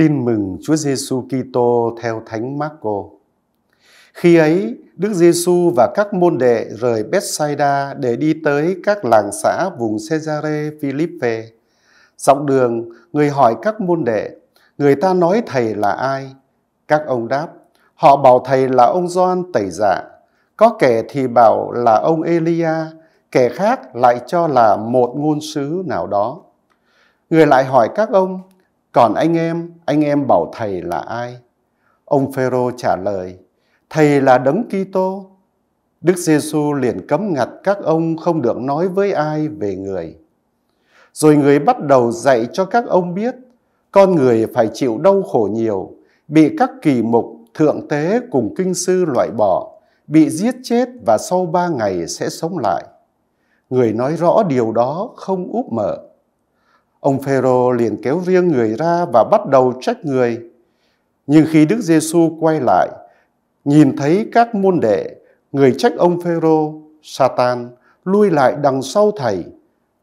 Tin mừng Chúa Giêsu Kitô theo Thánh Marco. Khi ấy, Đức Giêsu và các môn đệ rời Bethsaida để đi tới các làng xã vùng Cesare Philippe. Dọc đường, người hỏi các môn đệ, người ta nói thầy là ai? Các ông đáp, họ bảo thầy là ông Gioan tẩy giả. Dạ, có kẻ thì bảo là ông Elia, kẻ khác lại cho là một ngôn sứ nào đó. Người lại hỏi các ông, còn anh em, anh em bảo thầy là ai? Ông Phêrô trả lời, thầy là Đấng Kitô. Đức Giêsu liền cấm ngặt các ông không được nói với ai về người. Rồi người bắt đầu dạy cho các ông biết con người phải chịu đau khổ nhiều, bị các kỳ mục, thượng tế cùng kinh sư loại bỏ, bị giết chết và sau ba ngày sẽ sống lại. Người nói rõ điều đó không úp mở. Ông Phêrô liền kéo riêng người ra và bắt đầu trách người. Nhưng khi Đức Giêsu quay lại, nhìn thấy các môn đệ, người trách ông Phêrô, Satan lui lại đằng sau thầy,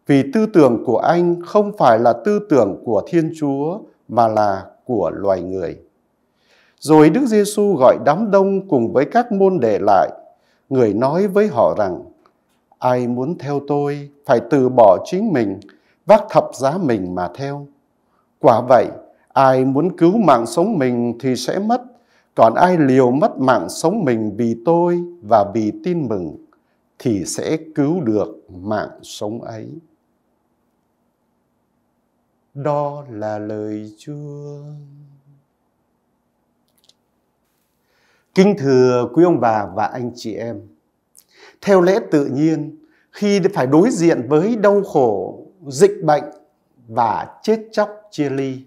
vì tư tưởng của anh không phải là tư tưởng của Thiên Chúa mà là của loài người. Rồi Đức Giêsu gọi đám đông cùng với các môn đệ lại, người nói với họ rằng: Ai muốn theo tôi phải từ bỏ chính mình, vác thập giá mình mà theo. Quả vậy, ai muốn cứu mạng sống mình thì sẽ mất, còn ai liều mất mạng sống mình vì tôi và vì tin mừng thì sẽ cứu được mạng sống ấy. Đó là lời Chúa. Kính thưa quý ông bà và anh chị em, theo lẽ tự nhiên, khi phải đối diện với đau khổ, dịch bệnh và chết chóc chia ly.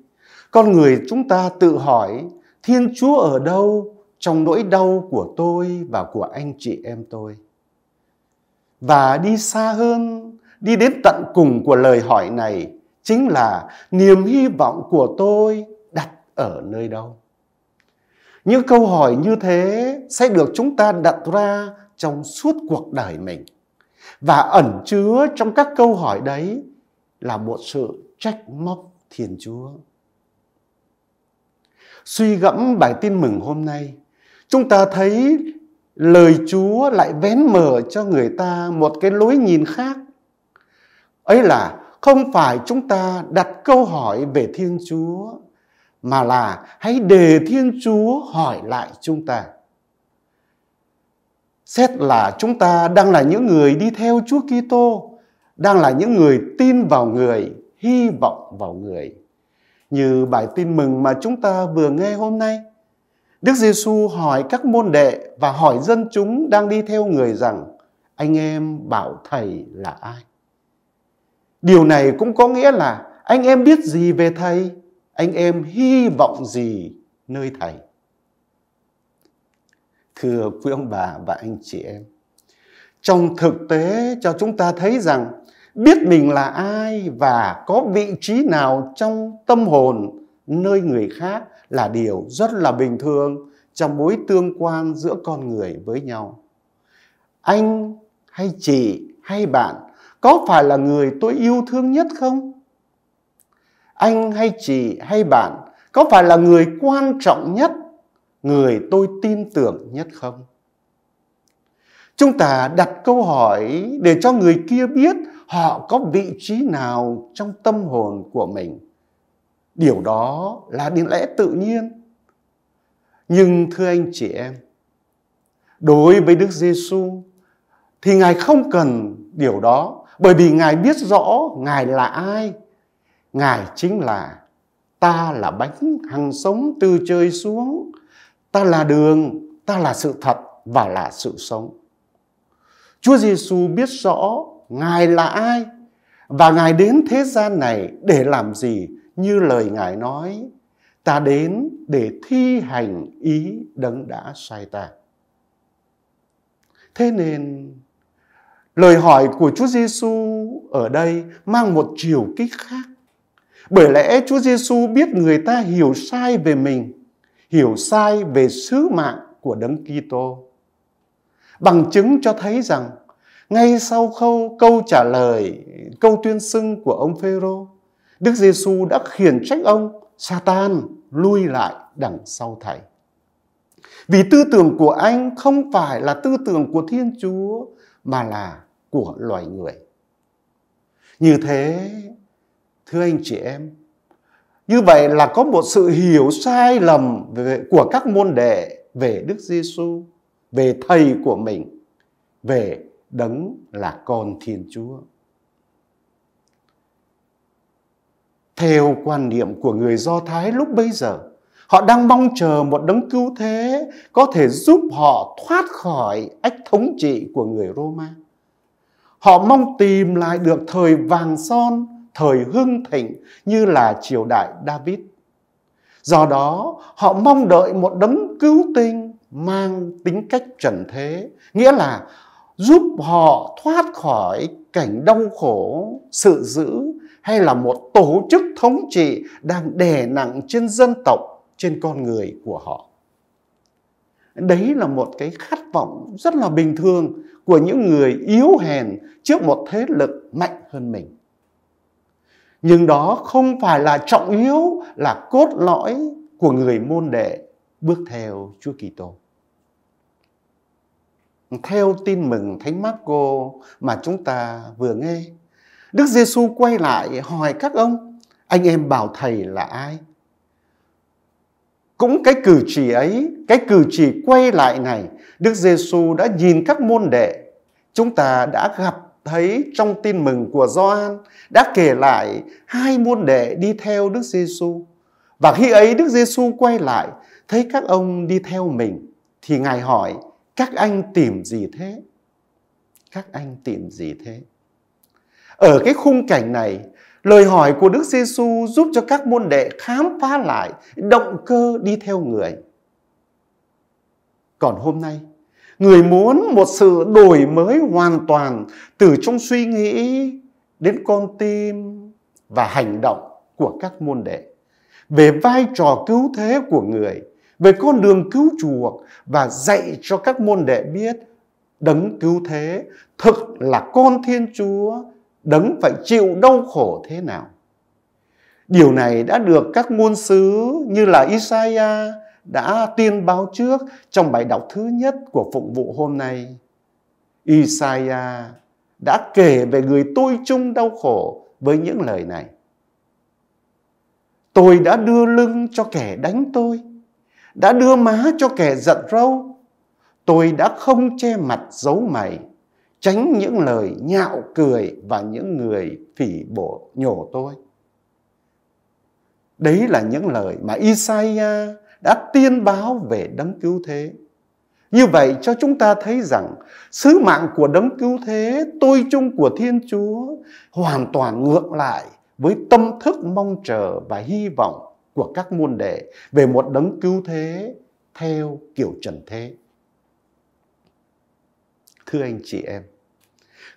Con người chúng ta tự hỏi Thiên Chúa ở đâu trong nỗi đau của tôi và của anh chị em tôi? Và đi xa hơn, đi đến tận cùng của lời hỏi này chính là niềm hy vọng của tôi đặt ở nơi đâu? Những câu hỏi như thế sẽ được chúng ta đặt ra trong suốt cuộc đời mình. Và ẩn chứa trong các câu hỏi đấy là một sự trách móc Thiên Chúa. Suy gẫm bài tin mừng hôm nay, chúng ta thấy lời Chúa lại vén mở cho người ta một cái lối nhìn khác. Ấy là không phải chúng ta đặt câu hỏi về Thiên Chúa mà là hãy để Thiên Chúa hỏi lại chúng ta. Xét là chúng ta đang là những người đi theo Chúa Kitô đang là những người tin vào người, hy vọng vào người. Như bài tin mừng mà chúng ta vừa nghe hôm nay, Đức Giêsu hỏi các môn đệ và hỏi dân chúng đang đi theo người rằng: Anh em bảo thầy là ai? Điều này cũng có nghĩa là anh em biết gì về thầy, anh em hy vọng gì nơi thầy. Thưa quý ông bà và anh chị em, trong thực tế cho chúng ta thấy rằng biết mình là ai và có vị trí nào trong tâm hồn nơi người khác là điều rất là bình thường trong mối tương quan giữa con người với nhau. Anh hay chị hay bạn có phải là người tôi yêu thương nhất không? Anh hay chị hay bạn có phải là người quan trọng nhất, người tôi tin tưởng nhất không? Chúng ta đặt câu hỏi để cho người kia biết họ có vị trí nào trong tâm hồn của mình điều đó là điều lẽ tự nhiên nhưng thưa anh chị em đối với đức giêsu thì ngài không cần điều đó bởi vì ngài biết rõ ngài là ai ngài chính là ta là bánh hằng sống từ trời xuống ta là đường ta là sự thật và là sự sống chúa giêsu biết rõ Ngài là ai? Và Ngài đến thế gian này để làm gì? Như lời Ngài nói, ta đến để thi hành ý đấng đã sai ta. Thế nên lời hỏi của Chúa Giêsu ở đây mang một chiều kích khác. Bởi lẽ Chúa Giêsu biết người ta hiểu sai về mình, hiểu sai về sứ mạng của Đấng Kitô. Bằng chứng cho thấy rằng ngay sau câu câu trả lời câu tuyên xưng của ông Phêrô, Đức Giêsu đã khiển trách ông Satan lui lại đằng sau thầy. Vì tư tưởng của anh không phải là tư tưởng của Thiên Chúa mà là của loài người. Như thế, thưa anh chị em, như vậy là có một sự hiểu sai lầm về, của các môn đệ về Đức Giêsu, về thầy của mình, về đấng là con thiên chúa theo quan niệm của người do thái lúc bấy giờ họ đang mong chờ một đấng cứu thế có thể giúp họ thoát khỏi ách thống trị của người roma họ mong tìm lại được thời vàng son thời hưng thịnh như là triều đại david do đó họ mong đợi một đấng cứu tinh mang tính cách trần thế nghĩa là giúp họ thoát khỏi cảnh đau khổ, sự dữ hay là một tổ chức thống trị đang đè nặng trên dân tộc, trên con người của họ. Đấy là một cái khát vọng rất là bình thường của những người yếu hèn trước một thế lực mạnh hơn mình. Nhưng đó không phải là trọng yếu, là cốt lõi của người môn đệ bước theo Chúa Kitô theo tin mừng Thánh Marco mà chúng ta vừa nghe. Đức Giêsu quay lại hỏi các ông, anh em bảo thầy là ai? Cũng cái cử chỉ ấy, cái cử chỉ quay lại này, Đức Giêsu đã nhìn các môn đệ chúng ta đã gặp thấy trong tin mừng của Gioan đã kể lại hai môn đệ đi theo Đức Giêsu. Và khi ấy Đức Giêsu quay lại thấy các ông đi theo mình thì ngài hỏi các anh tìm gì thế các anh tìm gì thế ở cái khung cảnh này lời hỏi của đức giê giêsu giúp cho các môn đệ khám phá lại động cơ đi theo người còn hôm nay người muốn một sự đổi mới hoàn toàn từ trong suy nghĩ đến con tim và hành động của các môn đệ về vai trò cứu thế của người về con đường cứu chuộc và dạy cho các môn đệ biết đấng cứu thế thực là con thiên chúa đấng phải chịu đau khổ thế nào điều này đã được các ngôn sứ như là isaiah đã tiên báo trước trong bài đọc thứ nhất của phụng vụ hôm nay isaiah đã kể về người tôi chung đau khổ với những lời này tôi đã đưa lưng cho kẻ đánh tôi đã đưa má cho kẻ giận râu. Tôi đã không che mặt giấu mày, tránh những lời nhạo cười và những người phỉ bổ nhổ tôi. Đấy là những lời mà Isaiah đã tiên báo về đấng cứu thế. Như vậy cho chúng ta thấy rằng sứ mạng của đấng cứu thế, tôi chung của Thiên Chúa hoàn toàn ngược lại với tâm thức mong chờ và hy vọng của các môn đệ về một đấng cứu thế theo kiểu trần thế. Thưa anh chị em,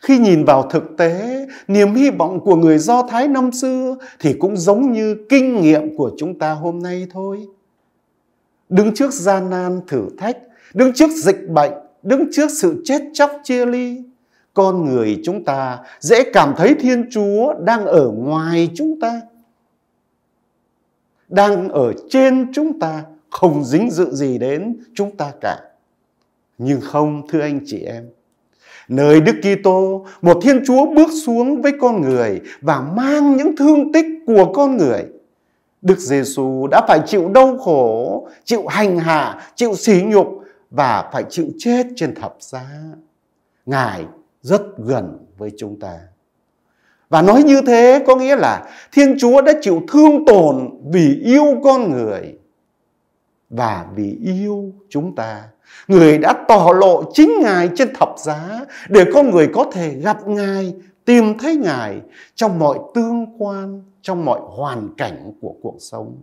khi nhìn vào thực tế, niềm hy vọng của người Do Thái năm xưa thì cũng giống như kinh nghiệm của chúng ta hôm nay thôi. Đứng trước gian nan thử thách, đứng trước dịch bệnh, đứng trước sự chết chóc chia ly, con người chúng ta dễ cảm thấy Thiên Chúa đang ở ngoài chúng ta đang ở trên chúng ta không dính dự gì đến chúng ta cả nhưng không thưa anh chị em nơi Đức Kitô một Thiên Chúa bước xuống với con người và mang những thương tích của con người Đức Giêsu đã phải chịu đau khổ, chịu hành hạ, chịu sỉ nhục và phải chịu chết trên thập giá. Ngài rất gần với chúng ta. Và nói như thế có nghĩa là Thiên Chúa đã chịu thương tổn vì yêu con người và vì yêu chúng ta. Người đã tỏ lộ chính Ngài trên thập giá để con người có thể gặp Ngài, tìm thấy Ngài trong mọi tương quan, trong mọi hoàn cảnh của cuộc sống.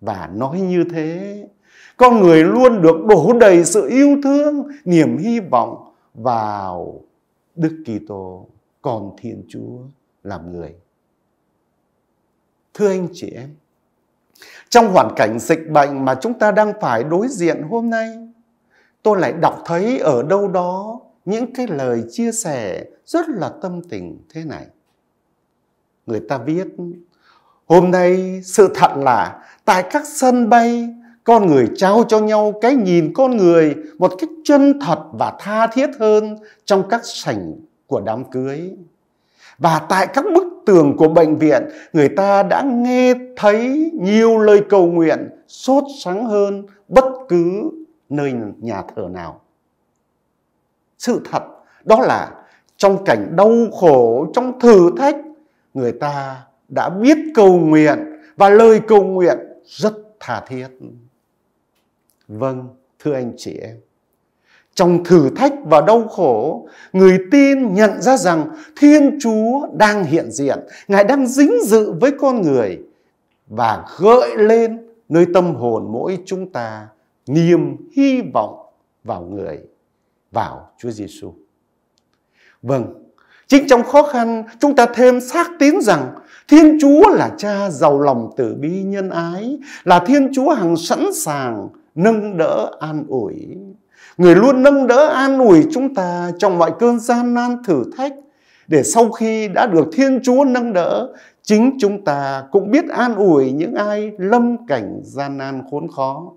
Và nói như thế, con người luôn được đổ đầy sự yêu thương, niềm hy vọng vào Đức Kitô còn Thiên Chúa làm người. Thưa anh chị em, trong hoàn cảnh dịch bệnh mà chúng ta đang phải đối diện hôm nay, tôi lại đọc thấy ở đâu đó những cái lời chia sẻ rất là tâm tình thế này. Người ta viết, hôm nay sự thật là tại các sân bay, con người trao cho nhau cái nhìn con người một cách chân thật và tha thiết hơn trong các sảnh của đám cưới và tại các bức tường của bệnh viện người ta đã nghe thấy nhiều lời cầu nguyện sốt sáng hơn bất cứ nơi nhà thờ nào sự thật đó là trong cảnh đau khổ trong thử thách người ta đã biết cầu nguyện và lời cầu nguyện rất tha thiết vâng thưa anh chị em trong thử thách và đau khổ, người tin nhận ra rằng Thiên Chúa đang hiện diện, Ngài đang dính dự với con người và gợi lên nơi tâm hồn mỗi chúng ta niềm hy vọng vào người, vào Chúa Giêsu. Vâng, chính trong khó khăn chúng ta thêm xác tín rằng Thiên Chúa là cha giàu lòng từ bi nhân ái, là Thiên Chúa hằng sẵn sàng nâng đỡ an ủi Người luôn nâng đỡ an ủi chúng ta trong mọi cơn gian nan thử thách để sau khi đã được Thiên Chúa nâng đỡ, chính chúng ta cũng biết an ủi những ai lâm cảnh gian nan khốn khó.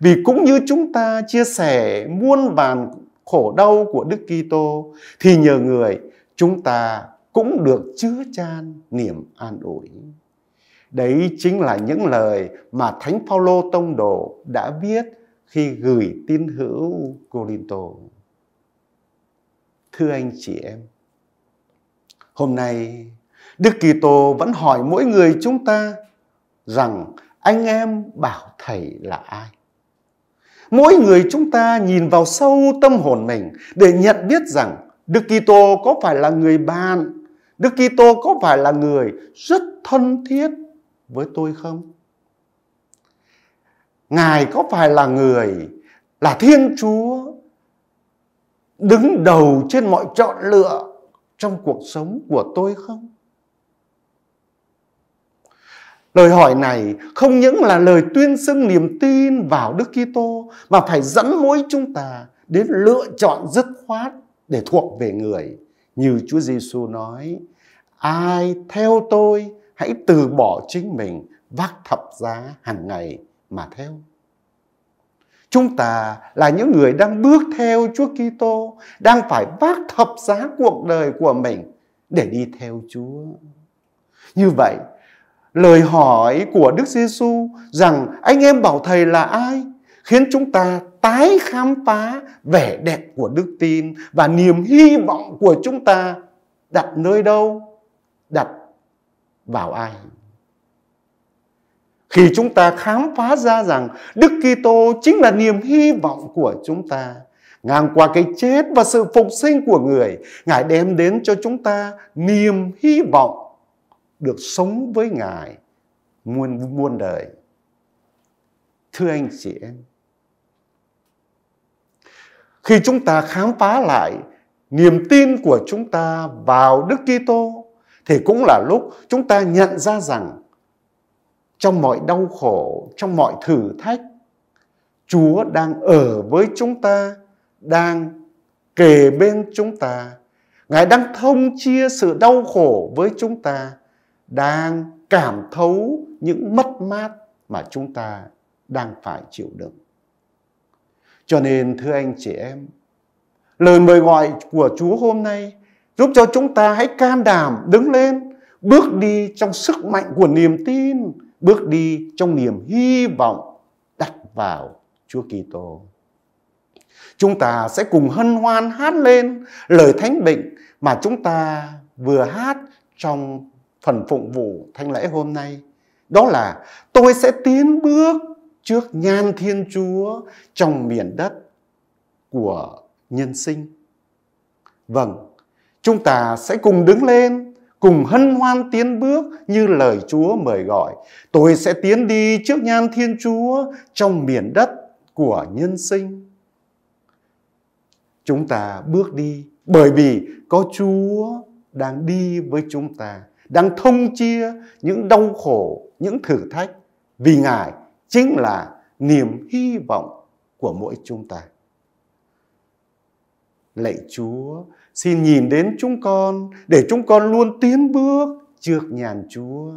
Vì cũng như chúng ta chia sẻ muôn vàn khổ đau của Đức Kitô thì nhờ người chúng ta cũng được chứa chan niềm an ủi. Đấy chính là những lời mà Thánh Phaolô tông đồ đã viết khi gửi tin hữu Corinto. Thưa anh chị em, hôm nay Đức Kitô vẫn hỏi mỗi người chúng ta rằng anh em bảo thầy là ai? Mỗi người chúng ta nhìn vào sâu tâm hồn mình để nhận biết rằng Đức Kitô có phải là người bạn, Đức Kitô có phải là người rất thân thiết với tôi không? Ngài có phải là người là Thiên Chúa đứng đầu trên mọi chọn lựa trong cuộc sống của tôi không? Lời hỏi này không những là lời tuyên xưng niềm tin vào Đức Kitô mà phải dẫn mỗi chúng ta đến lựa chọn dứt khoát để thuộc về người. Như Chúa Giêsu nói, ai theo tôi hãy từ bỏ chính mình vác thập giá hàng ngày mà theo. Chúng ta là những người đang bước theo Chúa Kitô, đang phải vác thập giá cuộc đời của mình để đi theo Chúa. Như vậy, lời hỏi của Đức Giêsu rằng anh em bảo thầy là ai khiến chúng ta tái khám phá vẻ đẹp của đức tin và niềm hy vọng của chúng ta đặt nơi đâu đặt vào ai khi chúng ta khám phá ra rằng Đức Kitô chính là niềm hy vọng của chúng ta. Ngang qua cái chết và sự phục sinh của người, Ngài đem đến cho chúng ta niềm hy vọng được sống với Ngài muôn muôn đời. Thưa anh chị em, khi chúng ta khám phá lại niềm tin của chúng ta vào Đức Kitô thì cũng là lúc chúng ta nhận ra rằng trong mọi đau khổ, trong mọi thử thách, Chúa đang ở với chúng ta, đang kề bên chúng ta. Ngài đang thông chia sự đau khổ với chúng ta, đang cảm thấu những mất mát mà chúng ta đang phải chịu đựng. Cho nên thưa anh chị em, lời mời gọi của Chúa hôm nay giúp cho chúng ta hãy can đảm đứng lên, bước đi trong sức mạnh của niềm tin, bước đi trong niềm hy vọng đặt vào Chúa Kitô. Chúng ta sẽ cùng hân hoan hát lên lời thánh bệnh mà chúng ta vừa hát trong phần phụng vụ thanh lễ hôm nay. Đó là tôi sẽ tiến bước trước nhan Thiên Chúa trong miền đất của nhân sinh. Vâng, chúng ta sẽ cùng đứng lên cùng hân hoan tiến bước như lời Chúa mời gọi. Tôi sẽ tiến đi trước nhan Thiên Chúa trong miền đất của nhân sinh. Chúng ta bước đi bởi vì có Chúa đang đi với chúng ta, đang thông chia những đau khổ, những thử thách vì Ngài chính là niềm hy vọng của mỗi chúng ta. Lạy Chúa, xin nhìn đến chúng con để chúng con luôn tiến bước trước nhàn Chúa.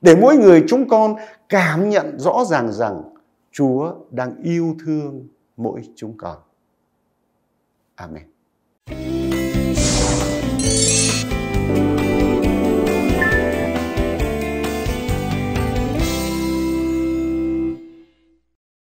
Để mỗi người chúng con cảm nhận rõ ràng rằng Chúa đang yêu thương mỗi chúng con. Amen.